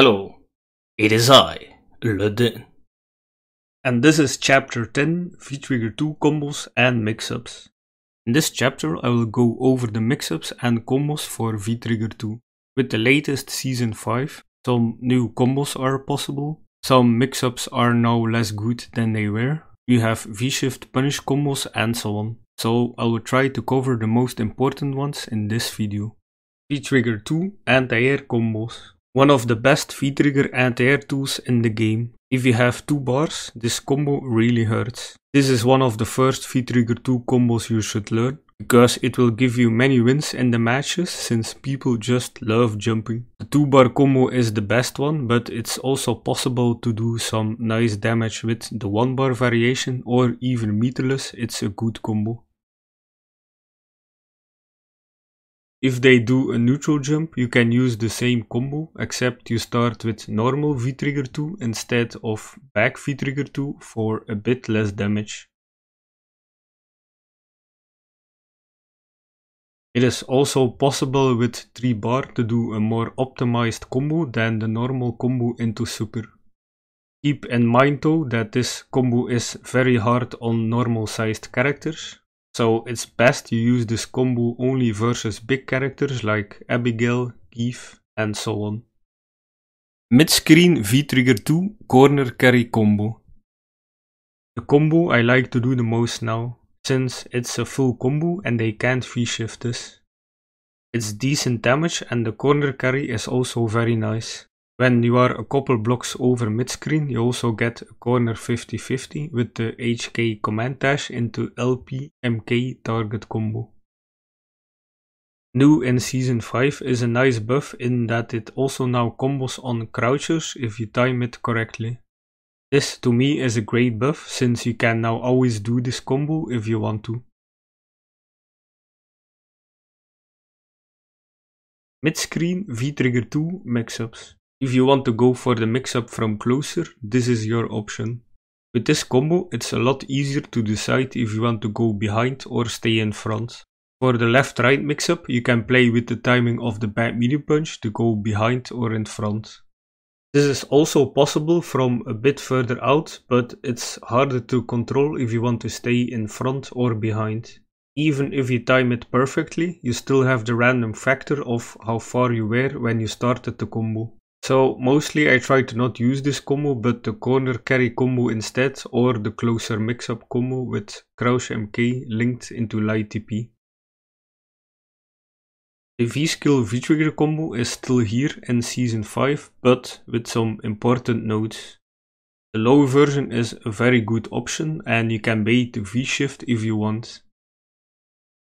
Hello, it is I, Ludin. And this is chapter 10, V-Trigger 2 combos and mix-ups. In this chapter I will go over the mix-ups and combos for V-Trigger 2. With the latest season 5, some new combos are possible, some mix-ups are now less good than they were, you have V-Shift punish combos and so on. So I will try to cover the most important ones in this video. V-Trigger 2 anti-air combos. One of the best V-trigger anti-air tools in the game. If you have two bars, this combo really hurts. This is one of the first V-trigger 2 combos you should learn, because it will give you many wins in the matches since people just love jumping. The 2 bar combo is the best one, but it's also possible to do some nice damage with the 1 bar variation or even meterless, it's a good combo. If they do a neutral jump, you can use the same combo, except you start with normal V-trigger 2 instead of back V-trigger 2 for a bit less damage. It is also possible with 3 bar to do a more optimized combo than the normal combo into super. Keep in mind though that this combo is very hard on normal sized characters, so it's best you use this combo only versus big characters like Abigail, Keith and so on. Mid-screen V-trigger 2 corner carry combo. The combo I like to do the most now, since it's a full combo and they can't V-shift this. It's decent damage and the corner carry is also very nice. when you are a couple blocks over mid-screen, you also get a corner 50-50 with the HK command dash into LP MK target combo. New in Season 5 is a nice buff in that it also now combos on crouchers if you time it correctly. This to me is a great buff since you can now always do this combo if you want to. Mid-screen V-trigger 2 mixups. ups If you want to go for the mix-up from closer, this is your option. With this combo, it's a lot easier to decide if you want to go behind or stay in front. For the left-right mix-up, you can play with the timing of the back medium punch to go behind or in front. This is also possible from a bit further out, but it's harder to control if you want to stay in front or behind. Even if you time it perfectly, you still have the random factor of how far you were when you started the combo. So mostly I try to not use this combo but the corner carry combo instead or the closer mix up combo with crouch MK linked into light TP. The V-skill V-trigger combo is still here in season 5 but with some important notes. The low version is a very good option and you can bait the V-shift if you want.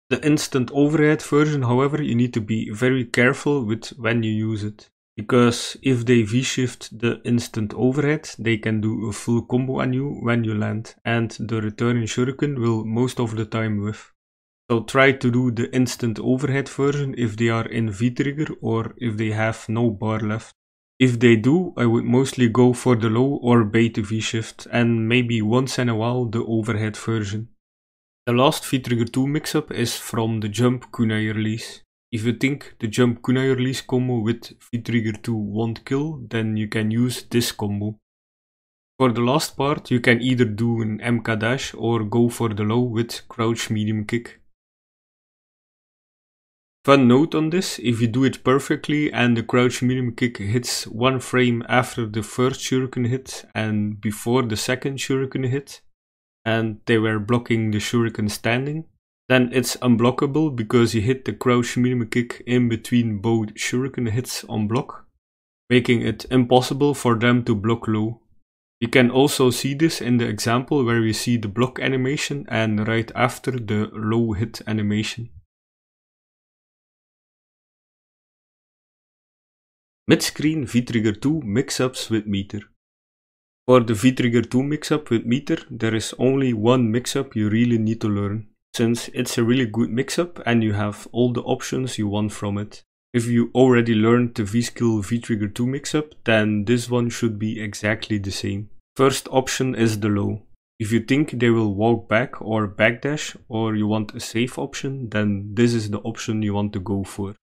The instant overhead version however you need to be very careful with when you use it. Because if they V-shift the instant overhead, they can do a full combo on you when you land, and the returning shuriken will most of the time whiff. So try to do the instant overhead version if they are in V-trigger or if they have no bar left. If they do, I would mostly go for the low or beta V-shift and maybe once in a while the overhead version. The last V-trigger 2 mix-up is from the Jump Kunai release if you think the jump kunai release combo with V-trigger 2 won't kill, then you can use this combo. For the last part, you can either do an MK dash or go for the low with crouch medium kick. Fun note on this, if you do it perfectly and the crouch medium kick hits one frame after the first shuriken hit and before the second shuriken hit, and they were blocking the shuriken standing, then it's unblockable because you hit the crouch minimum kick in between both shuriken hits on block, making it impossible for them to block low. You can also see this in the example where we see the block animation and right after the low hit animation. Mid-screen V-Trigger 2 mix-ups with meter. For the V-Trigger 2 mix-up with meter, there is only one mix-up you really need to learn since it's a really good mix-up and you have all the options you want from it. If you already learned the vSkill vTrigger 2 mix-up, then this one should be exactly the same. First option is the low. If you think they will walk back or backdash or you want a safe option, then this is the option you want to go for.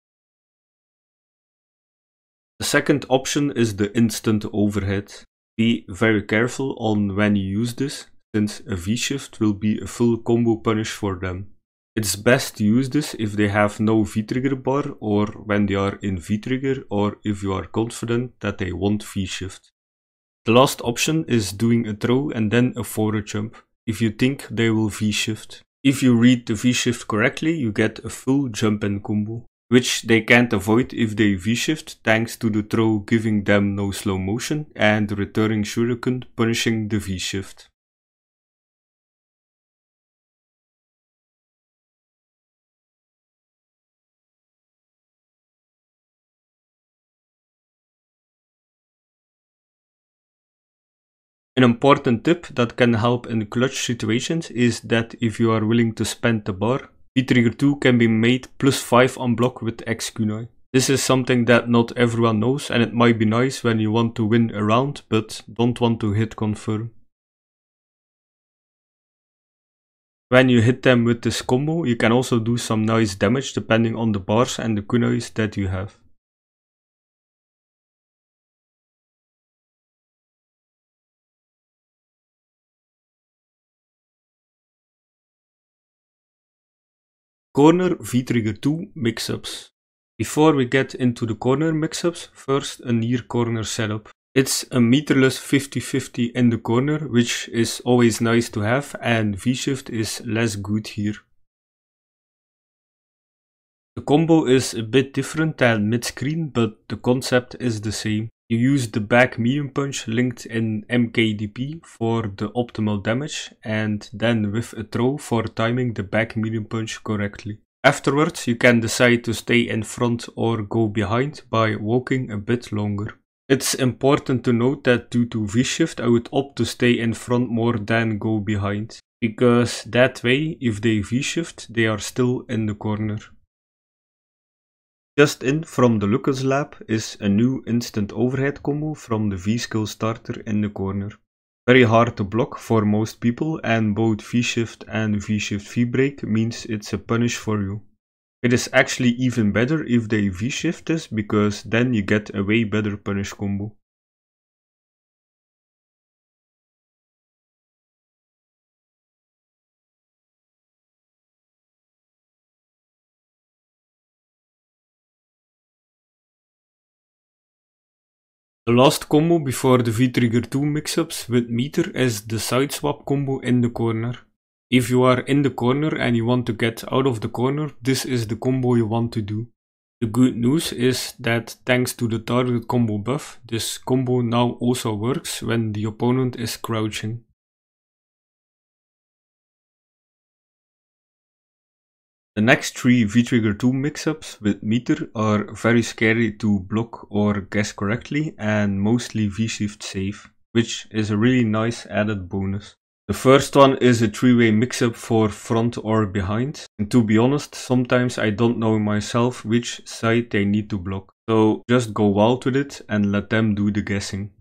The second option is the instant overhead. Be very careful on when you use this since a V-Shift will be a full combo punish for them. It's best to use this if they have no V-Trigger bar or when they are in V-Trigger or if you are confident that they want V-Shift. The last option is doing a throw and then a forward jump, if you think they will V-Shift. If you read the V-Shift correctly, you get a full jump and combo, which they can't avoid if they V-Shift thanks to the throw giving them no slow motion and the returning shuriken punishing the V-Shift. an important tip that can help in clutch situations is that if you are willing to spend the bar, B-Trigger 2 can be made plus 5 on block with X kunai. This is something that not everyone knows and it might be nice when you want to win a round but don't want to hit confirm. When you hit them with this combo, you can also do some nice damage depending on the bars and the kunais that you have. Corner v trigger two mix-ups. Before we get into the corner mix-ups, first a near corner setup. It's a meterless 50-50 in the corner, which is always nice to have and V-shift is less good here. The combo is a bit different than mid-screen, but the concept is the same. You use the back medium punch linked in MKDP for the optimal damage and then with a throw for timing the back medium punch correctly. Afterwards you can decide to stay in front or go behind by walking a bit longer. It's important to note that due to V-shift I would opt to stay in front more than go behind. Because that way if they V-shift they are still in the corner. Just in from the Lucas Lab is a new instant overhead combo from the V-Skill starter in the corner. Very hard to block for most people and both V-Shift and V-Shift V-Break means it's a punish for you. It is actually even better if they V-Shift this because then you get a way better punish combo. The last combo before the V-trigger 2 mixups with meter is the side swap combo in the corner. If you are in the corner and you want to get out of the corner, this is the combo you want to do. The good news is that thanks to the target combo buff, this combo now also works when the opponent is crouching. The next three V-Trigger 2 mix-ups with meter are very scary to block or guess correctly and mostly V-Shift safe, which is a really nice added bonus. The first one is a three-way mix-up for front or behind. And to be honest, sometimes I don't know myself which side they need to block. So just go wild with it and let them do the guessing.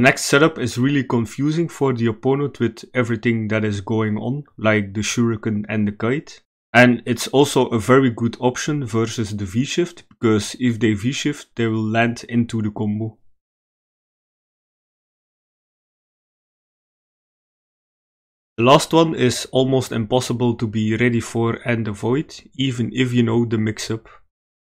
The next setup is really confusing for the opponent with everything that is going on, like the shuriken and the kite. And it's also a very good option versus the V-shift, because if they V-shift, they will land into the combo. The last one is almost impossible to be ready for and avoid, even if you know the mix-up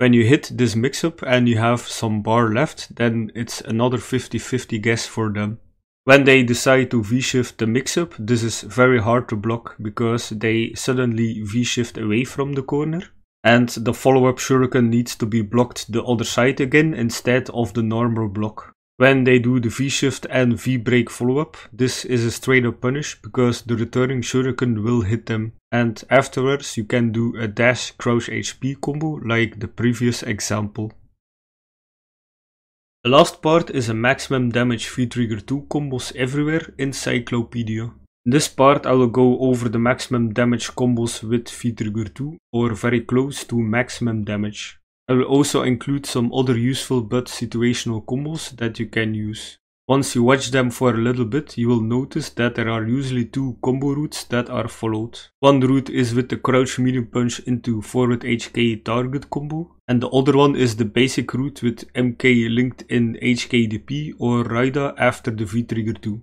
when you hit this mix-up and you have some bar left, then it's another 50-50 guess for them. When they decide to V-shift the mix-up, this is very hard to block because they suddenly V-shift away from the corner. And the follow-up shuriken needs to be blocked the other side again instead of the normal block when they do the V-shift and V-break follow-up. This is a straight-up punish because the returning shuriken will hit them. And afterwards you can do a dash crouch HP combo like the previous example. The last part is a maximum damage V-trigger 2 combos everywhere in Cyclopedia. In this part I will go over the maximum damage combos with V-trigger 2 or very close to maximum damage. I will also include some other useful but situational combos that you can use. Once you watch them for a little bit, you will notice that there are usually two combo routes that are followed. One route is with the crouch medium punch into forward HK target combo, and the other one is the basic route with MK linked in HKDP or Raida after the V-trigger 2.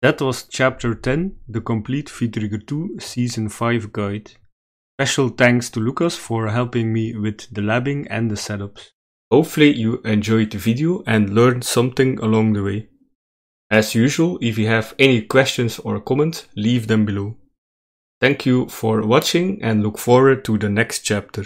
That was chapter 10, the complete Vitrigger 2 season 5 guide. Special thanks to Lucas for helping me with the labbing and the setups. Hopefully you enjoyed the video and learned something along the way. As usual, if you have any questions or comments, leave them below. Thank you for watching and look forward to the next chapter.